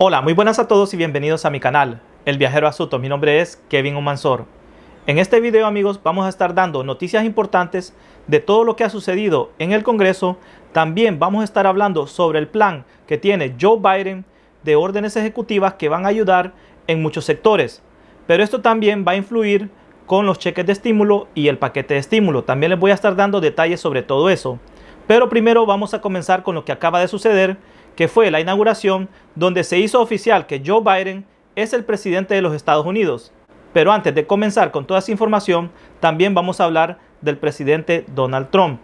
Hola, muy buenas a todos y bienvenidos a mi canal, El Viajero Asuto, Mi nombre es Kevin Omanzor. En este video, amigos, vamos a estar dando noticias importantes de todo lo que ha sucedido en el Congreso. También vamos a estar hablando sobre el plan que tiene Joe Biden de órdenes ejecutivas que van a ayudar en muchos sectores. Pero esto también va a influir con los cheques de estímulo y el paquete de estímulo. También les voy a estar dando detalles sobre todo eso. Pero primero vamos a comenzar con lo que acaba de suceder que fue la inauguración donde se hizo oficial que Joe Biden es el presidente de los Estados Unidos. Pero antes de comenzar con toda esa información, también vamos a hablar del presidente Donald Trump.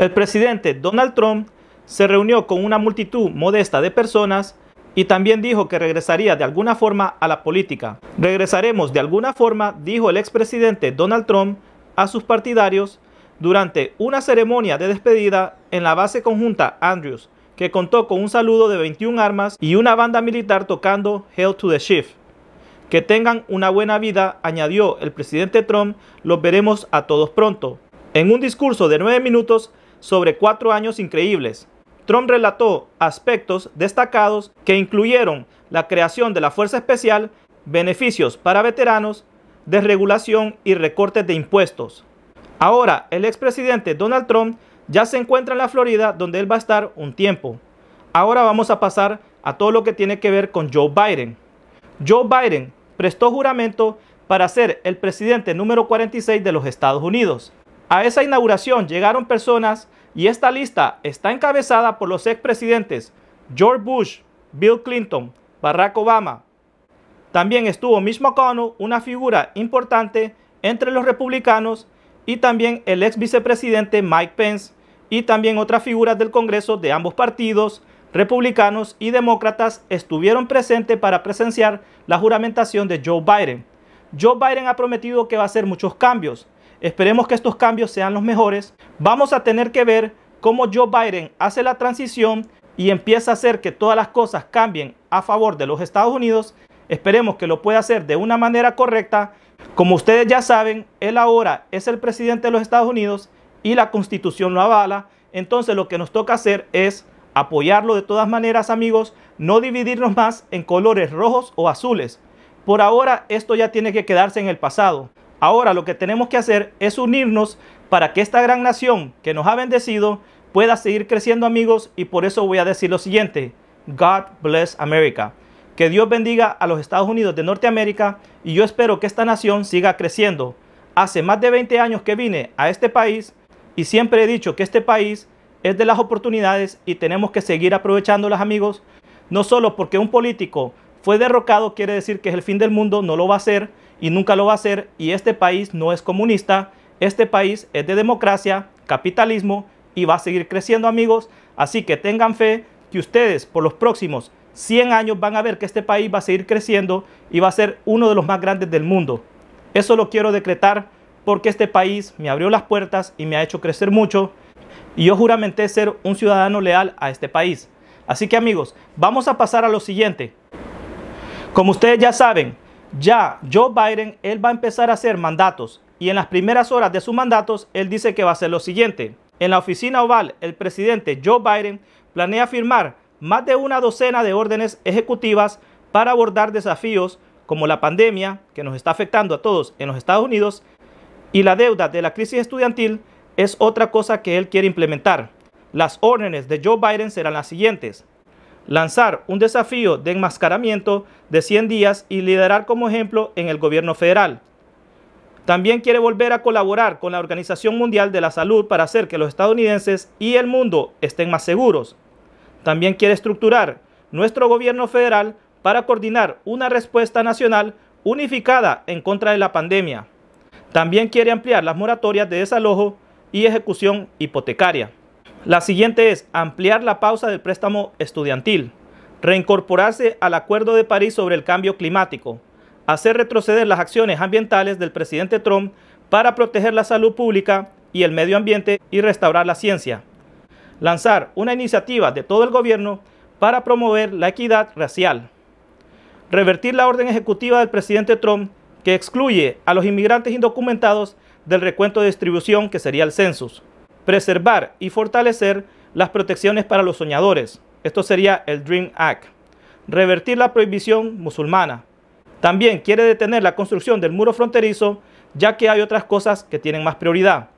El presidente Donald Trump se reunió con una multitud modesta de personas y también dijo que regresaría de alguna forma a la política. Regresaremos de alguna forma, dijo el expresidente Donald Trump a sus partidarios durante una ceremonia de despedida en la base conjunta Andrews, que contó con un saludo de 21 armas y una banda militar tocando Hail to the Chief. Que tengan una buena vida, añadió el presidente Trump, los veremos a todos pronto. En un discurso de 9 minutos sobre cuatro años increíbles, Trump relató aspectos destacados que incluyeron la creación de la Fuerza Especial, beneficios para veteranos, desregulación y recortes de impuestos. Ahora, el expresidente Donald Trump ya se encuentra en la Florida, donde él va a estar un tiempo. Ahora vamos a pasar a todo lo que tiene que ver con Joe Biden. Joe Biden prestó juramento para ser el presidente número 46 de los Estados Unidos. A esa inauguración llegaron personas y esta lista está encabezada por los expresidentes George Bush, Bill Clinton, Barack Obama. También estuvo Mitch McConnell, una figura importante entre los republicanos, y también el ex vicepresidente Mike Pence, y también otras figuras del Congreso de ambos partidos, republicanos y demócratas, estuvieron presentes para presenciar la juramentación de Joe Biden. Joe Biden ha prometido que va a hacer muchos cambios. Esperemos que estos cambios sean los mejores. Vamos a tener que ver cómo Joe Biden hace la transición y empieza a hacer que todas las cosas cambien a favor de los Estados Unidos. Esperemos que lo pueda hacer de una manera correcta. Como ustedes ya saben, él ahora es el presidente de los Estados Unidos y la constitución lo avala, entonces lo que nos toca hacer es apoyarlo de todas maneras amigos, no dividirnos más en colores rojos o azules. Por ahora esto ya tiene que quedarse en el pasado. Ahora lo que tenemos que hacer es unirnos para que esta gran nación que nos ha bendecido pueda seguir creciendo amigos y por eso voy a decir lo siguiente. God bless America. Que Dios bendiga a los Estados Unidos de Norteamérica y yo espero que esta nación siga creciendo. Hace más de 20 años que vine a este país y siempre he dicho que este país es de las oportunidades y tenemos que seguir aprovechándolas, amigos. No solo porque un político fue derrocado quiere decir que es el fin del mundo, no lo va a ser y nunca lo va a ser. Y este país no es comunista, este país es de democracia, capitalismo y va a seguir creciendo, amigos. Así que tengan fe que ustedes por los próximos 100 años van a ver que este país va a seguir creciendo y va a ser uno de los más grandes del mundo. Eso lo quiero decretar porque este país me abrió las puertas y me ha hecho crecer mucho y yo juramenté ser un ciudadano leal a este país. Así que amigos, vamos a pasar a lo siguiente. Como ustedes ya saben, ya Joe Biden, él va a empezar a hacer mandatos y en las primeras horas de sus mandatos, él dice que va a hacer lo siguiente. En la oficina oval, el presidente Joe Biden planea firmar más de una docena de órdenes ejecutivas para abordar desafíos como la pandemia que nos está afectando a todos en los Estados Unidos y la deuda de la crisis estudiantil es otra cosa que él quiere implementar. Las órdenes de Joe Biden serán las siguientes. Lanzar un desafío de enmascaramiento de 100 días y liderar como ejemplo en el gobierno federal. También quiere volver a colaborar con la Organización Mundial de la Salud para hacer que los estadounidenses y el mundo estén más seguros. También quiere estructurar nuestro gobierno federal para coordinar una respuesta nacional unificada en contra de la pandemia. También quiere ampliar las moratorias de desalojo y ejecución hipotecaria. La siguiente es ampliar la pausa del préstamo estudiantil, reincorporarse al Acuerdo de París sobre el cambio climático, hacer retroceder las acciones ambientales del presidente Trump para proteger la salud pública y el medio ambiente y restaurar la ciencia. Lanzar una iniciativa de todo el gobierno para promover la equidad racial. Revertir la orden ejecutiva del presidente Trump que excluye a los inmigrantes indocumentados del recuento de distribución que sería el census. Preservar y fortalecer las protecciones para los soñadores. Esto sería el Dream Act. Revertir la prohibición musulmana. También quiere detener la construcción del muro fronterizo ya que hay otras cosas que tienen más prioridad.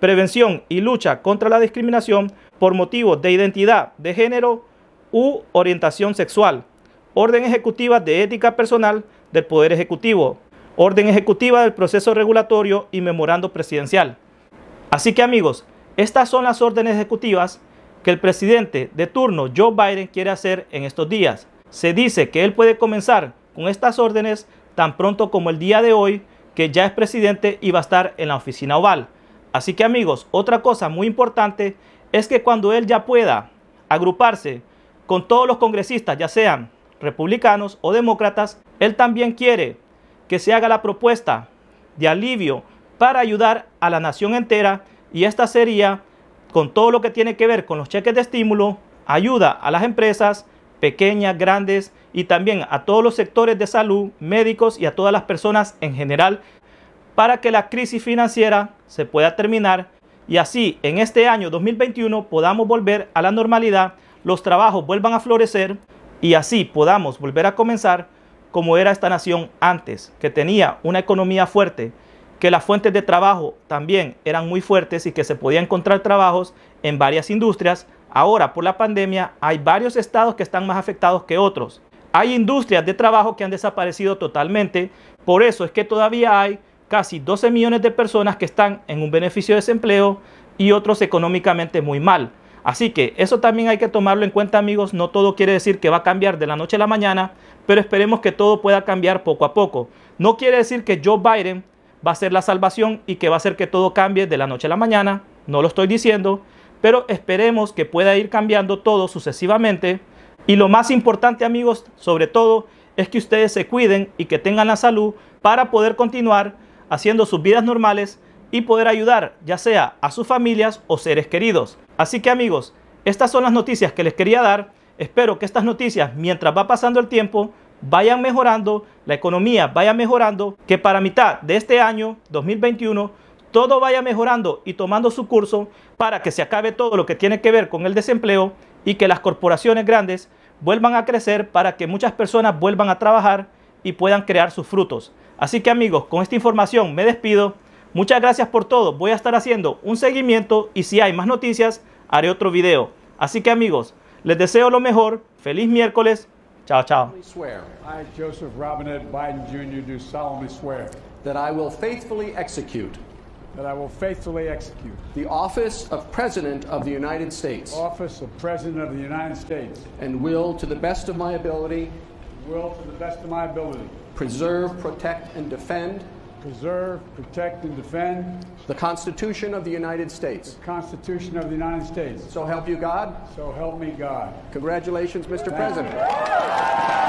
Prevención y lucha contra la discriminación por motivos de identidad de género u orientación sexual. Orden ejecutiva de ética personal del Poder Ejecutivo, orden ejecutiva del proceso regulatorio y memorando presidencial. Así que amigos, estas son las órdenes ejecutivas que el presidente de turno Joe Biden quiere hacer en estos días. Se dice que él puede comenzar con estas órdenes tan pronto como el día de hoy, que ya es presidente y va a estar en la oficina oval. Así que amigos, otra cosa muy importante es que cuando él ya pueda agruparse con todos los congresistas, ya sean republicanos o demócratas, él también quiere que se haga la propuesta de alivio para ayudar a la nación entera y esta sería con todo lo que tiene que ver con los cheques de estímulo, ayuda a las empresas pequeñas, grandes y también a todos los sectores de salud, médicos y a todas las personas en general para que la crisis financiera se pueda terminar y así en este año 2021 podamos volver a la normalidad, los trabajos vuelvan a florecer y así podamos volver a comenzar como era esta nación antes, que tenía una economía fuerte, que las fuentes de trabajo también eran muy fuertes y que se podía encontrar trabajos en varias industrias. Ahora, por la pandemia, hay varios estados que están más afectados que otros. Hay industrias de trabajo que han desaparecido totalmente, por eso es que todavía hay casi 12 millones de personas que están en un beneficio de desempleo y otros económicamente muy mal. Así que eso también hay que tomarlo en cuenta amigos, no todo quiere decir que va a cambiar de la noche a la mañana, pero esperemos que todo pueda cambiar poco a poco. No quiere decir que Joe Biden va a ser la salvación y que va a hacer que todo cambie de la noche a la mañana, no lo estoy diciendo, pero esperemos que pueda ir cambiando todo sucesivamente. Y lo más importante amigos, sobre todo, es que ustedes se cuiden y que tengan la salud para poder continuar haciendo sus vidas normales y poder ayudar ya sea a sus familias o seres queridos. Así que amigos, estas son las noticias que les quería dar. Espero que estas noticias, mientras va pasando el tiempo, vayan mejorando, la economía vaya mejorando, que para mitad de este año 2021 todo vaya mejorando y tomando su curso para que se acabe todo lo que tiene que ver con el desempleo y que las corporaciones grandes vuelvan a crecer para que muchas personas vuelvan a trabajar y puedan crear sus frutos. Así que amigos, con esta información me despido. Muchas gracias por todo. Voy a estar haciendo un seguimiento y si hay más noticias, haré otro video. Así que amigos, les deseo lo mejor. Feliz miércoles. Chao, chao. I, Joseph Robinette Biden Jr., do solemnly swear that I will faithfully execute that I will faithfully execute the office of President of the United States. Office of President of the United States. And will to the best of my ability will to the best of my ability preserve, protect and defend preserve, protect, and defend the Constitution of the United States. The Constitution of the United States. So help you God. So help me God. Congratulations, Mr. Thank President. You.